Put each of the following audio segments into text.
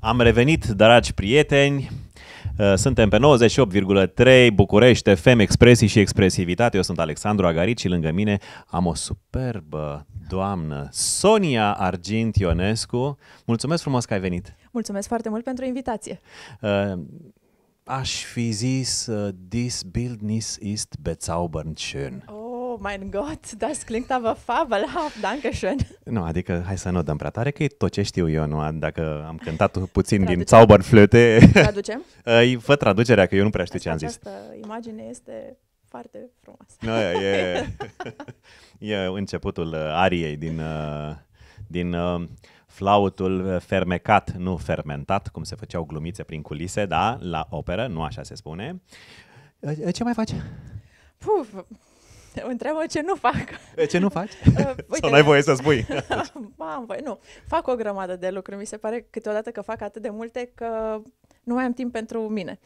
Am revenit, dragi prieteni. Uh, suntem pe 98,3 București FM Expresii și Expresivitate. Eu sunt Alexandru Agarici și lângă mine am o superbă doamnă, Sonia Argint Ionescu. Mulțumesc frumos că ai venit. Mulțumesc foarte mult pentru invitație. Uh, aș fi zis, uh, this business ist bezaubernd schön. Oh oh mein Gott, das klingt aber fabelhaft, danke schön. Nu, adică hai să nu dăm prea tare, că e tot ce știu eu, nu? Dacă am cântat puțin Traducem. din Zauberflöte... Traducem? Fă traducerea, că eu nu prea știu Asta, ce am zis. Această imagine este foarte frumoasă. No, e, e, e începutul uh, ariei din, uh, din uh, flautul fermecat, nu fermentat, cum se făceau glumițe prin culise, da, la operă, nu așa se spune. Ce mai faci? Puf, întreabă ce nu fac. Ce nu faci? Uh, uite, Sau n-ai voie să spui? Mam, bă, nu. Fac o grămadă de lucruri. Mi se pare câteodată că fac atât de multe că nu mai am timp pentru mine.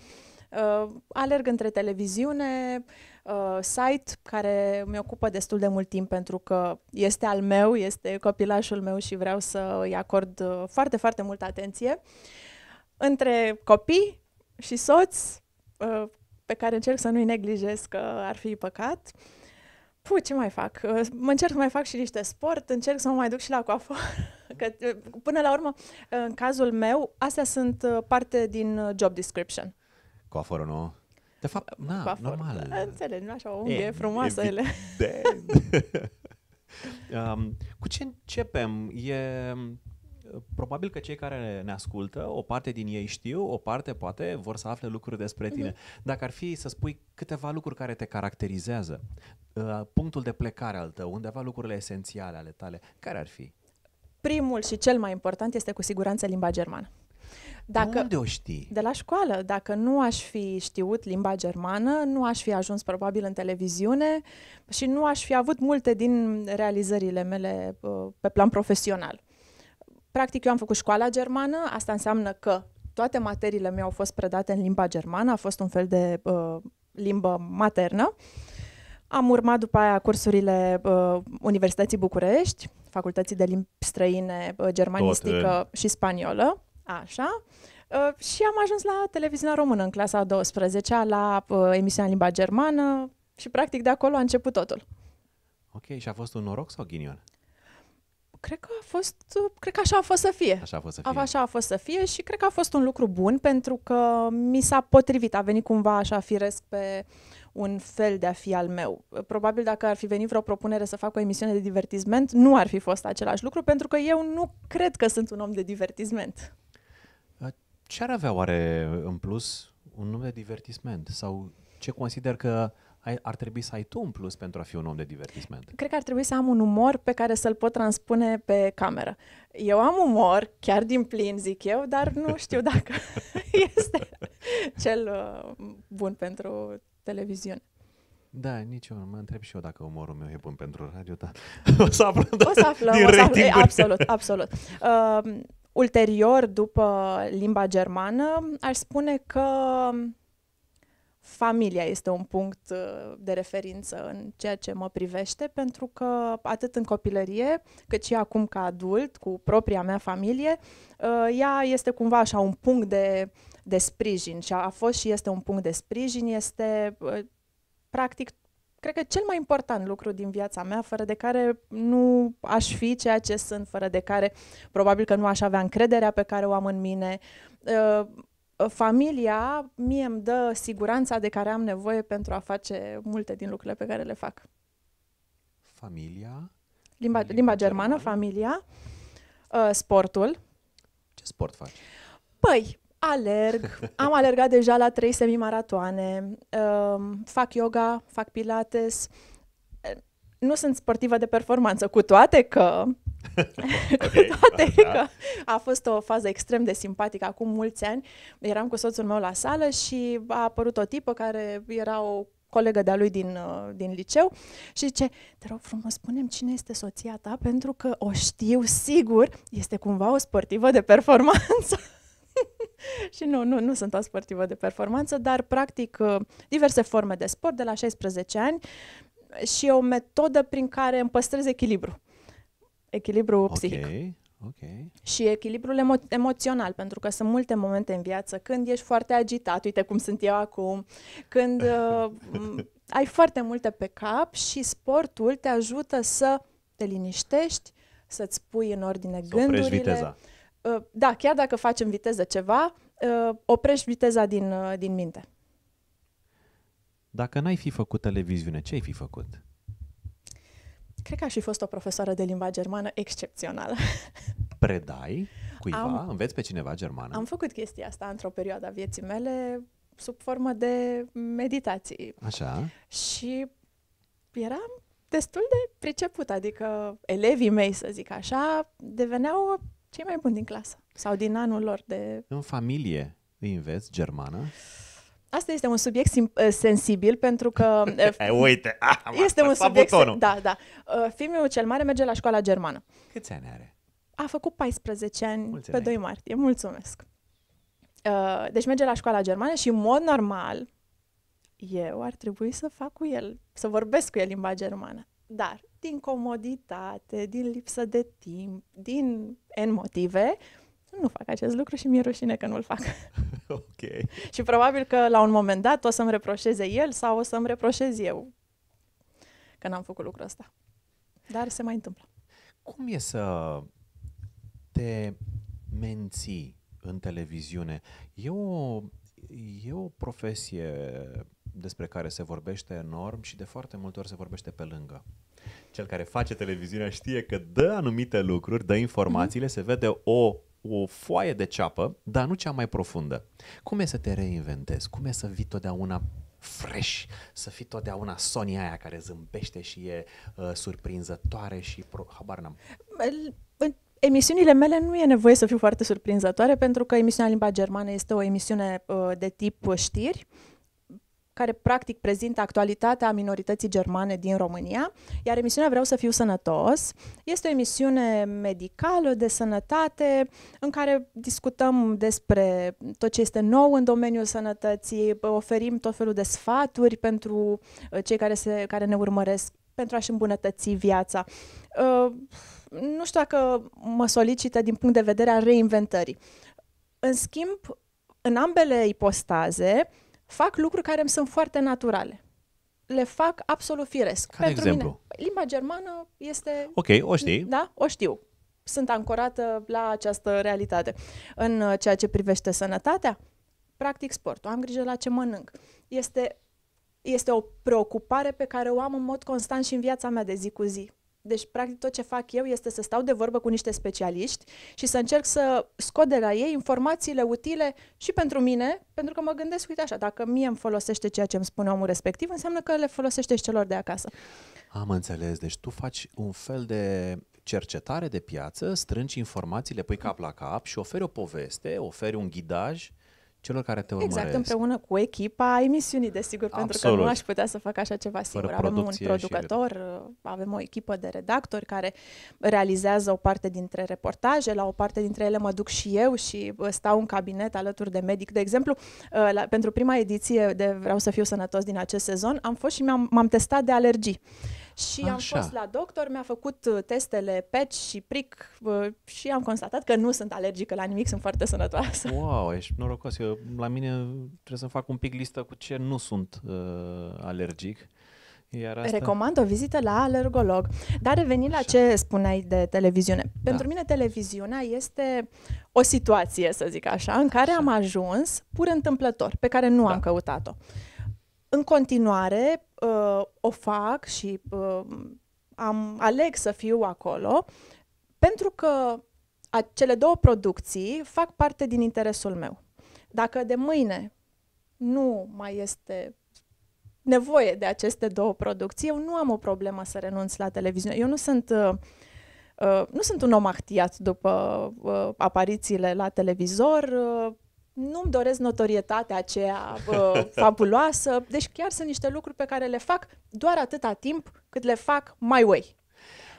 Uh, alerg între televiziune, uh, site, care mi ocupă destul de mult timp pentru că este al meu, este copilașul meu și vreau să îi acord uh, foarte, foarte multă atenție. Între copii și soț, uh, pe care încerc să nu-i neglijez că ar fi păcat. Uh, Pu, ce mai fac? Uh, mă încerc să mai fac și niște sport, încerc să mă mai duc și la coafor. Că, uh, până la urmă, uh, în cazul meu, astea sunt parte din job description. Coaforul nu? De fapt, na, coafor. normal. Da, înțeleg, nu așa, o unghie e, frumoasă ele. um, cu ce începem? E probabil că cei care ne ascultă, o parte din ei știu, o parte poate vor să afle lucruri despre mhm. tine. Dacă ar fi să spui câteva lucruri care te caracterizează, uh, punctul de plecare al tău, undeva lucrurile esențiale ale tale, care ar fi? Primul și cel mai important este cu siguranță limba germană. Dacă, de unde o știi? De la școală. Dacă nu aș fi știut limba germană, nu aș fi ajuns probabil în televiziune și nu aș fi avut multe din realizările mele uh, pe plan profesional. Practic, eu am făcut școala germană, asta înseamnă că toate materiile mele au fost predate în limba germană, a fost un fel de uh, limbă maternă. Am urmat după aia cursurile uh, Universității București, Facultății de Limbi Străine, uh, Germanistică Toate. și Spaniolă, așa. Uh, și am ajuns la televiziunea română în clasa a 12-a, la uh, emisiunea Limba Germană și practic de acolo a început totul. Ok, și a fost un noroc sau ghinion? Cred că a fost, cred că așa a fost să fie. Așa a fost să fie. Așa a fost să fie și cred că a fost un lucru bun pentru că mi s-a potrivit, a venit cumva așa firesc pe un fel de a fi al meu. Probabil dacă ar fi venit vreo propunere să fac o emisiune de divertisment, nu ar fi fost același lucru pentru că eu nu cred că sunt un om de divertisment. Ce ar avea oare în plus un nume de divertisment sau ce consider că ai, ar trebui să ai tu un plus pentru a fi un om de divertisment? Cred că ar trebui să am un umor pe care să-l pot transpune pe cameră. Eu am umor, chiar din plin, zic eu, dar nu știu dacă este cel uh, bun pentru televiziune. Da, nici eu. Mă întreb și eu dacă umorul meu e bun pentru radio, dar o să aflăm. O să aflăm, din o să aflăm. absolut, absolut. Uh, ulterior, după limba germană, aș spune că um, familia este un punct uh, de referință în ceea ce mă privește, pentru că atât în copilărie, cât și acum ca adult, cu propria mea familie, uh, ea este cumva așa un punct de, de sprijin și a fost și este un punct de sprijin, este uh, practic cred că cel mai important lucru din viața mea, fără de care nu aș fi ceea ce sunt, fără de care probabil că nu aș avea încrederea pe care o am în mine, Ă, familia mie îmi dă siguranța de care am nevoie pentru a face multe din lucrurile pe care le fac. Familia? Limba, limba, limba germană, germană, familia, uh, sportul. Ce sport faci? Păi, alerg, am alergat deja la trei semimaratoane, uh, fac yoga, fac pilates. Nu sunt sportivă de performanță, cu toate că okay, toate da. că a fost o fază extrem de simpatică acum mulți ani. Eram cu soțul meu la sală și a apărut o tipă care era o colegă de-a lui din, uh, din liceu și zice, te rog frumos, spunem cine este soția ta, pentru că o știu sigur, este cumva o sportivă de performanță. și nu, nu, nu sunt o sportivă de performanță, dar practic uh, diverse forme de sport de la 16 ani și o metodă prin care îmi păstrez echilibru echilibru psihic. Okay. Și echilibrul emo- emoțional, pentru că sunt multe momente în viață când ești foarte agitat, uite cum sunt eu acum, când uh, ai foarte multe pe cap și sportul te ajută să te liniștești, să-ți pui în ordine să gândurile. viteza. Uh, da, chiar dacă faci în viteză ceva, uh, oprești viteza din, uh, din minte. Dacă n-ai fi făcut televiziune, ce ai fi făcut? Cred că aș fi fost o profesoară de limba germană excepțională. Predai cuiva? Am, înveți pe cineva germană? Am făcut chestia asta într-o perioadă a vieții mele sub formă de meditații. Așa. Și eram destul de priceput, adică elevii mei, să zic așa, deveneau cei mai buni din clasă sau din anul lor de... În familie îi înveți germană? Asta este un subiect sim- eh, sensibil pentru că... Eh, eh, uite, este un subiect. Butonul. Da, da. meu cel mare merge la școala germană. Câți ani are? A făcut 14 ani Mulțumesc. pe 2 martie. Mulțumesc. Deci merge la școala germană și, în mod normal, eu ar trebui să fac cu el, să vorbesc cu el limba germană. Dar, din comoditate, din lipsă de timp, din N motive, nu fac acest lucru și mi-e rușine că nu-l fac. Ok. Și probabil că la un moment dat o să-mi reproșeze el sau o să-mi reproșez eu că n-am făcut lucrul ăsta. Dar se mai întâmplă. Cum e să te menții în televiziune? E o, e o profesie despre care se vorbește enorm și de foarte multe ori se vorbește pe lângă. Cel care face televiziunea știe că dă anumite lucruri, dă informațiile, mm-hmm. se vede o o foaie de ceapă, dar nu cea mai profundă. Cum e să te reinventezi? Cum e să vii totdeauna fresh, să fii totdeauna Sonia aia care zâmbește și e uh, surprinzătoare și pro... habar n-am. Emisiunile mele nu e nevoie să fiu foarte surprinzătoare pentru că emisiunea Limba Germană este o emisiune uh, de tip știri. Uh, care practic prezintă actualitatea minorității germane din România, iar emisiunea Vreau să fiu sănătos este o emisiune medicală de sănătate în care discutăm despre tot ce este nou în domeniul sănătății, oferim tot felul de sfaturi pentru uh, cei care, se, care ne urmăresc pentru a-și îmbunătăți viața. Uh, nu știu dacă mă solicită din punct de vedere al reinventării. În schimb, în ambele ipostaze, fac lucruri care îmi sunt foarte naturale. Le fac absolut firesc. Ca Pentru exemplu? mine, limba germană este... Ok, o știi. Da, o știu. Sunt ancorată la această realitate. În uh, ceea ce privește sănătatea, practic sportul, am grijă la ce mănânc. Este, este o preocupare pe care o am în mod constant și în viața mea de zi cu zi. Deci, practic, tot ce fac eu este să stau de vorbă cu niște specialiști și să încerc să scot de la ei informațiile utile și pentru mine, pentru că mă gândesc, uite așa, dacă mie îmi folosește ceea ce îmi spune omul respectiv, înseamnă că le folosește și celor de acasă. Am înțeles. Deci tu faci un fel de cercetare de piață, strângi informațiile pui cap la cap și oferi o poveste, oferi un ghidaj celor care te exact, urmăresc. Exact, împreună cu echipa emisiunii, desigur, pentru că nu aș putea să fac așa ceva singur. Avem un producător, și... avem o echipă de redactori care realizează o parte dintre reportaje, la o parte dintre ele mă duc și eu și stau în cabinet alături de medic. De exemplu, ă, la, pentru prima ediție de Vreau să fiu sănătos din acest sezon, am fost și m-am, m-am testat de alergii și Așa. am fost la doctor, mi-a făcut uh, testele PET și PRIC uh, și am constatat că nu sunt alergică la nimic, sunt foarte sănătoasă. Wow, ești norocos. Eu, la mine uh, trebuie să fac un pic listă cu ce nu sunt uh, alergic. Iar asta... Recomand o vizită la alergolog. Dar revenind la ce spuneai de televiziune. Da. Pentru da. mine televiziunea este o situație, să zic așa, în care așa. am ajuns pur întâmplător, pe care nu da. am căutat-o. În continuare uh, o fac și uh, am aleg să fiu acolo pentru că cele două producții fac parte din interesul meu. Dacă de mâine nu mai este nevoie de aceste două producții, eu nu am o problemă să renunț la televiziune. Eu nu sunt uh, uh nu sunt un om actiat după uh, aparițiile la televizor, uh, nu-mi doresc notorietatea aceea bă, fabuloasă, deci chiar sunt niște lucruri pe care le fac doar atâta timp cât le fac my way.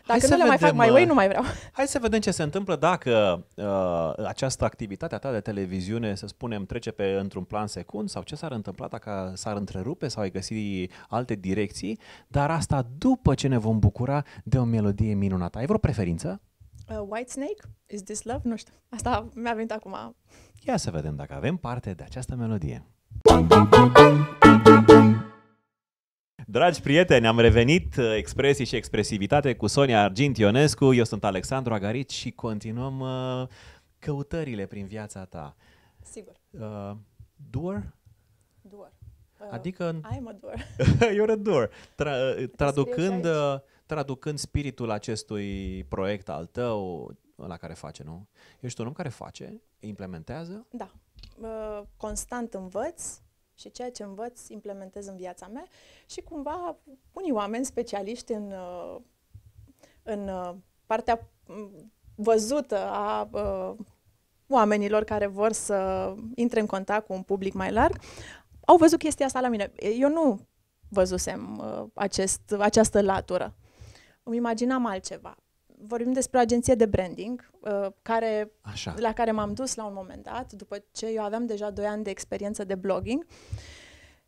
Dacă Hai nu le vedem, mai fac mai uh, way, nu mai vreau. Hai să vedem ce se întâmplă dacă uh, această activitate ta de televiziune, să spunem, trece pe într-un plan secund sau ce s-ar întâmpla dacă s-ar întrerupe sau ai găsit alte direcții, dar asta după ce ne vom bucura de o melodie minunată. Ai vreo preferință? Uh, White Snake? Is this love? Nu știu. Asta mi-a venit acum. Ia să vedem dacă avem parte de această melodie. Dragi prieteni, am revenit uh, expresii și expresivitate cu Sonia Argint Ionescu. Eu sunt Alexandru Agarit și continuăm uh, căutările prin viața ta. Sigur. Uh, doer? Doer. Adică uh, adică... I'm a door. you're a door. Tra- traducând, traducând spiritul acestui proiect al tău, la care face, nu? Ești un om care face, implementează? Da. Constant învăț și ceea ce învăț implementez în viața mea și cumva unii oameni specialiști în, uh, în uh, partea mm, văzută a uh, oamenilor care vor să intre în contact cu un public mai larg, au văzut chestia asta la mine. Eu nu văzusem acest, această latură îmi imaginam altceva. Vorbim despre o agenție de branding uh, care, Așa. la care m-am dus la un moment dat, după ce eu aveam deja 2 ani de experiență de blogging.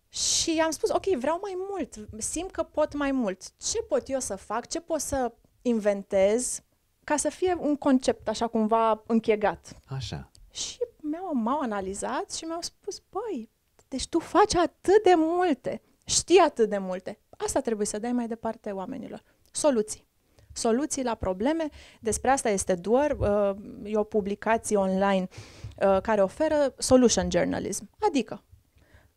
Și am spus, ok, vreau mai mult, simt că pot mai mult. Ce pot eu să fac? Ce pot să inventez ca să fie un concept așa cumva închegat? Așa. Și meu m-au analizat și mi-au spus, băi, deci tu faci atât de multe, știi atât de multe. Asta trebuie să dai mai departe oamenilor soluții. Soluții la probleme, despre asta este doar uh, o publicație online uh, care oferă solution journalism, adică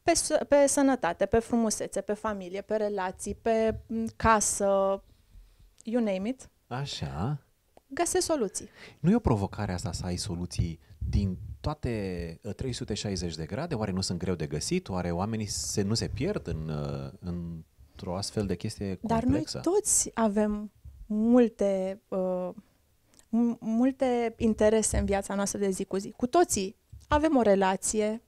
pe, pe sănătate, pe frumusețe, pe familie, pe relații, pe casă, you name it. Așa. Găsești soluții. Nu e o provocare asta să ai soluții din toate 360 uh, de grade? Oare nu sunt greu de găsit? Oare oamenii se, nu se pierd în, uh, în într-o astfel de chestie complexă. Dar noi toți avem multe, uh, multe interese în viața noastră de zi cu zi. Cu toții avem o relație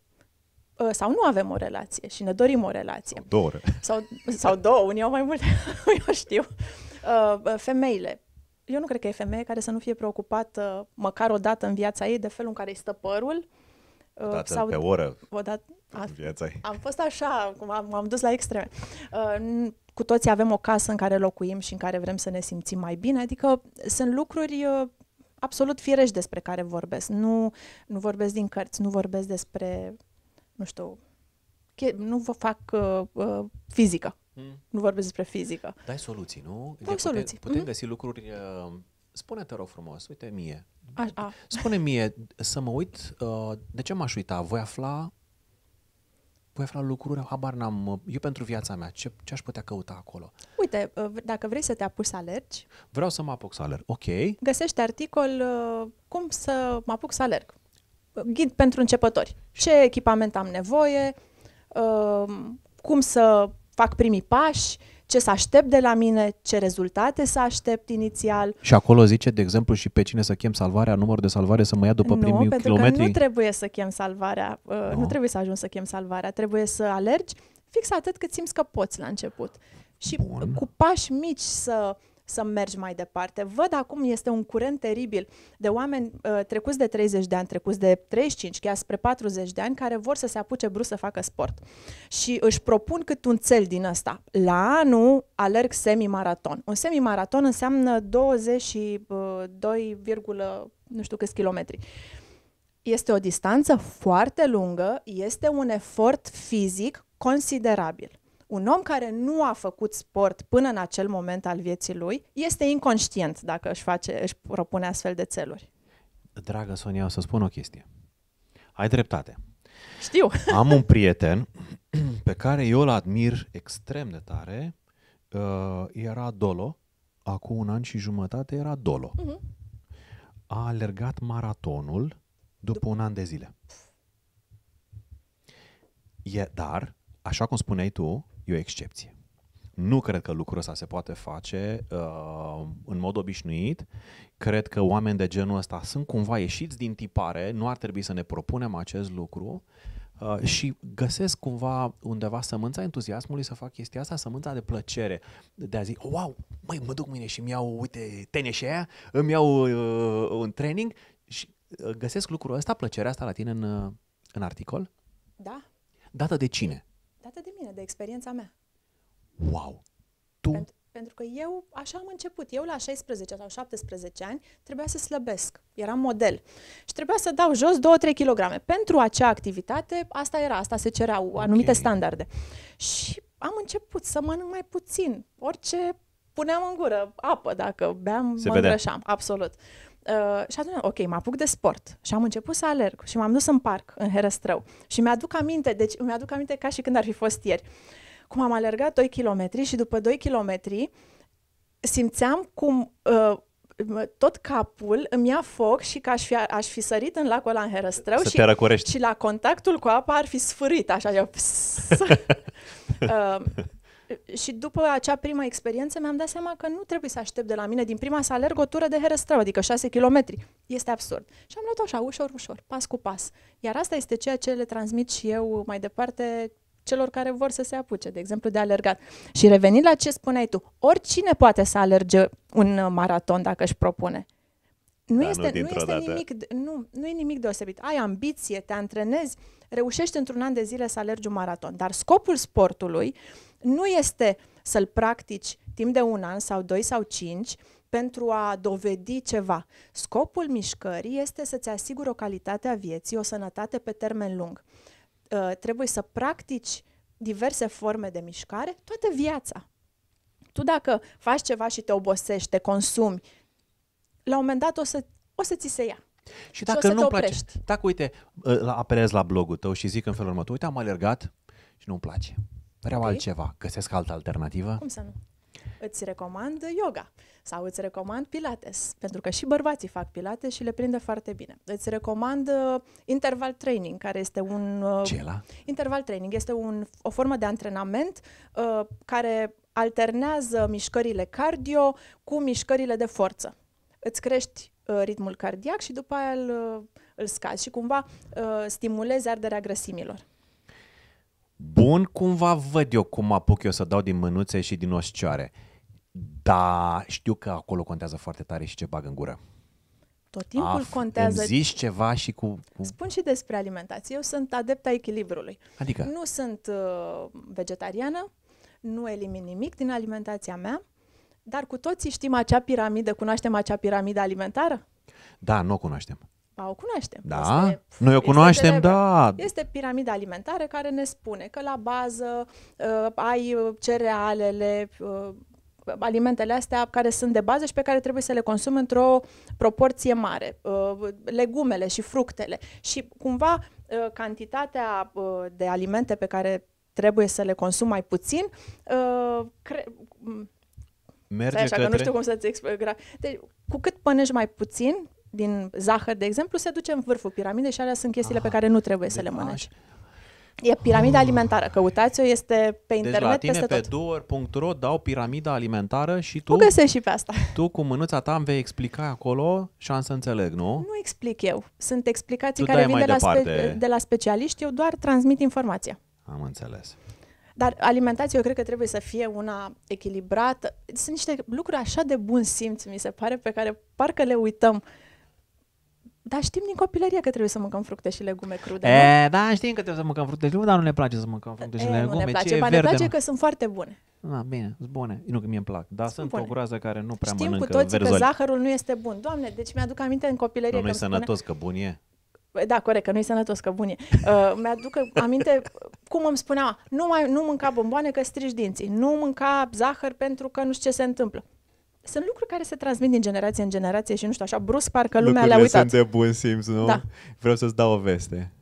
uh, sau nu avem o relație și ne dorim o relație. Sau două. Sau, sau două, unii au mai multe, eu știu. Uh, uh, femeile. Eu nu cred că e femeie care să nu fie preocupată măcar o dată în viața ei de felul în care îi stă părul. Uh, o dată sau pe oră. O dată, viața ei. Am fost așa, m-am, m-am dus la extreme. Uh, cu toții avem o casă în care locuim și în care vrem să ne simțim mai bine, adică sunt lucruri uh, absolut firești despre care vorbesc. Nu, nu vorbesc din cărți, nu vorbesc despre, nu știu, nu vă fac uh, uh, fizică. Hmm. Nu vorbesc despre fizică. Dai soluții, nu? Dai de soluții. Putem, putem mm-hmm. găsi lucruri... Uh, spune, te rog frumos, uite mie. A, a. Spune mie să mă uit, uh, de ce m-aș uita? Voi afla voi păi, afla lucruri, habar n-am, eu pentru viața mea, ce, ce aș putea căuta acolo? Uite, uh, dacă vrei să te apuci să alergi... Vreau să mă apuc să alerg, ok. Găsește articol uh, cum să mă apuc să alerg. Uh, ghid pentru începători. Ce echipament am nevoie, cum să fac primii pași, ce să aștept de la mine, ce rezultate să aștept inițial. Și acolo zice, de exemplu, și pe cine să chem salvarea, numărul de salvare să mă ia după nu, primii pentru kilometri? Că nu trebuie să chem salvarea, uh, nu. nu trebuie să ajungi să chem salvarea, trebuie să alergi fix atât cât simți că poți la început. Și Bun. cu pași mici să să mergi mai departe. Văd acum este un curent teribil de oameni uh, trecuți de 30 de ani, trecuți de 35, chiar spre 40 de ani, care vor să se apuce brusc să facă sport. Și își propun cât un cel din ăsta. La anul alerg semimaraton. Un semimaraton înseamnă 22, nu știu câți kilometri. Este o distanță foarte lungă, este un efort fizic considerabil. Un om care nu a făcut sport până în acel moment al vieții lui este inconștient dacă își, face, își propune astfel de țeluri. Dragă Sonia, o să spun o chestie. Ai dreptate. Știu. Am un prieten pe care eu îl admir extrem de tare. Uh, era Dolo. Acum un an și jumătate era Dolo. Uh-huh. A alergat maratonul după Dup- un an de zile. E, dar, așa cum spuneai tu, e o excepție. Nu cred că lucrul ăsta se poate face uh, în mod obișnuit. Cred că oameni de genul ăsta sunt cumva ieșiți din tipare, nu ar trebui să ne propunem acest lucru uh, și găsesc cumva undeva sămânța entuziasmului să fac chestia asta, sămânța de plăcere, de a zice, wow, măi, mă duc mâine și îmi iau, uite, teneșea aia, îmi iau uh, un training și uh, găsesc lucrul ăsta, plăcerea asta la tine în, uh, în articol? Da. Dată de cine? dată de mine, de experiența mea. Wow! Tu... Pentru, pentru că eu așa am început. Eu la 16 sau 17 ani trebuia să slăbesc. Eram model. Și trebuia să dau jos 2-3 kg. Pentru acea activitate, asta era, asta se cereau okay. anumite standarde. Și am început să mănânc mai puțin. Orice puneam în gură, apă, dacă beam, se mă îngrășam. Absolut. Uh, și atunci, ok, mă apuc de sport și am început să alerg și m-am dus în parc, în Herăstrău. Și mi-aduc aminte, deci mi-aduc aminte ca și când ar fi fost ieri, cum am alergat 2 km și după 2 km simțeam cum uh, tot capul îmi ia foc și că aș fi, aș fi sărit în lacul ăla în Herăstrău și, și la contactul cu apa ar fi sfârit, așa, eu, uh, și după acea prima experiență mi-am dat seama că nu trebuie să aștept de la mine din prima să alerg o tură de herăstrău, adică 6 km. Este absurd. Și am luat așa, ușor, ușor, pas cu pas. Iar asta este ceea ce le transmit și eu mai departe celor care vor să se apuce, de exemplu, de alergat. Și revenind la ce spuneai tu, oricine poate să alerge un maraton dacă își propune nu da, este, nu, nu este nimic, nu, nu e nimic deosebit. Ai ambiție, te antrenezi, reușești într-un an de zile să alergi un maraton. Dar scopul sportului nu este să-l practici timp de un an sau doi sau cinci pentru a dovedi ceva. Scopul mișcării este să-ți asiguri o calitate a vieții, o sănătate pe termen lung. Uh, trebuie să practici diverse forme de mișcare toată viața. Tu dacă faci ceva și te obosești, te consumi, la un moment dat o să, o să ți se ia. Și dacă și nu place, dacă uite, apelez la blogul tău și zic în felul următor, uite, am alergat și nu-mi place. Vreau okay. altceva. Găsesc altă alternativă? Cum să nu? Îți recomand yoga sau îți recomand pilates, pentru că și bărbații fac pilates și le prinde foarte bine. Îți recomand uh, interval training, care este un... Uh, Cela? Interval training este un, o formă de antrenament uh, care alternează mișcările cardio cu mișcările de forță îți crești uh, ritmul cardiac și după aia îl, uh, îl scazi și cumva uh, stimulezi arderea grăsimilor. Bun, cumva văd eu cum apuc eu să dau din mânuțe și din oscioare. Dar știu că acolo contează foarte tare și ce bag în gură. Tot timpul Af, contează. zici ceva și cu, cu... Spun și despre alimentație. Eu sunt adepta echilibrului. Adică? Nu sunt uh, vegetariană, nu elimin nimic din alimentația mea. Dar cu toții știm acea piramidă, cunoaștem acea piramidă alimentară? Da, nu o cunoaștem. Ba, o cunoaștem. Da? Este, Noi o cunoaștem, este da. Este piramida alimentară care ne spune că la bază uh, ai uh, cerealele, uh, alimentele astea care sunt de bază și pe care trebuie să le consumi într-o proporție mare, uh, legumele și fructele. Și cumva uh, cantitatea uh, de alimente pe care trebuie să le consum mai puțin, uh, cre- merge așa către... că nu știu cum să-ți explic. Deci, cu cât pănești mai puțin din zahăr, de exemplu, se duce în vârful piramidei și alea sunt chestiile Aha, pe ah, care nu trebuie să le mănânci. E piramida alimentară, căutați-o, este pe internet deci la tine peste tot. pe doer.ro dau piramida alimentară și tu... O găsești și pe asta. Tu cu mânuța ta îmi vei explica acolo și am să înțeleg, nu? Nu explic eu. Sunt explicații tu care vin de la, spe- de la specialiști, eu doar transmit informația. Am înțeles. Dar alimentația eu cred că trebuie să fie una echilibrată. Sunt niște lucruri așa de bun simț, mi se pare, pe care parcă le uităm. Dar știm din copilărie că trebuie să mâncăm fructe și legume crude. E, nu? da, știm că trebuie să mâncăm fructe și legume, dar nu ne place să mâncăm fructe e, și legume. Nu ne place, Ce ne place că sunt foarte bune. Da, bine, sunt bune. Nu că mie îmi plac, dar sunt, sunt o groază care nu prea Știm mănâncă Știm cu toții verzoli. că zahărul nu este bun. Doamne, deci mi-aduc aminte în copilărie. nu e sănătos, spune... că bun e. Da, corect, că nu-i sănătos, că bun e. Uh, mi-aduc aminte cum îmi spunea, nu, mai, nu mânca bomboane că strigi dinții, nu mânca zahăr pentru că nu știu ce se întâmplă. Sunt lucruri care se transmit din generație în generație și nu știu, așa brusc parcă lumea Lucrurile le-a uitat. sunt de bun simț, nu? Da. Vreau să-ți dau o veste.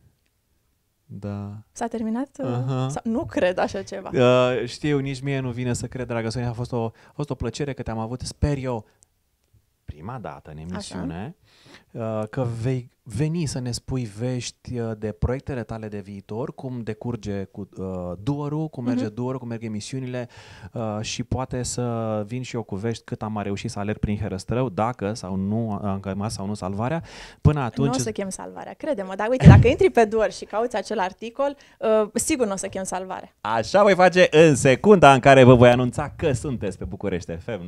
Da. S-a terminat? Uh-huh. nu cred așa ceva. Uh, știu, nici mie nu vine să cred, dragă Sonia. A fost o, a fost o plăcere că te-am avut, sper eu, prima dată în emisiune. Așa. Uh, că vei veni să ne spui vești uh, de proiectele tale de viitor, cum decurge cu uh, duorul, cum merge uh-huh. Mhm. duorul, cum merg emisiunile uh, și poate să vin și eu cu vești cât am reușit să alerg prin Herăstrău, dacă sau nu am cămat sau nu salvarea. Până atunci... Nu o să chem salvarea, crede-mă, dar uite, dacă intri pe duor și cauți acel articol, uh, sigur nu o să chem salvarea. Așa voi face în secunda în care vă voi anunța că sunteți pe București FM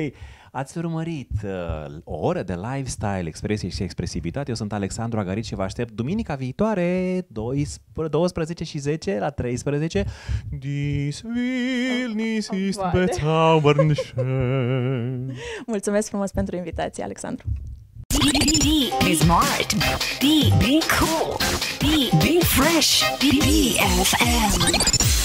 98,3. Ați urmărit uh, o oră de live Style, Expresie și Expresivitate. Eu sunt Alexandru Agarit și vă aștept duminica viitoare, 12 și 10 la 13. This will Mulțumesc frumos pentru invitație, Alexandru. Be, smart. Be, be cool. Be, be fresh. BFM.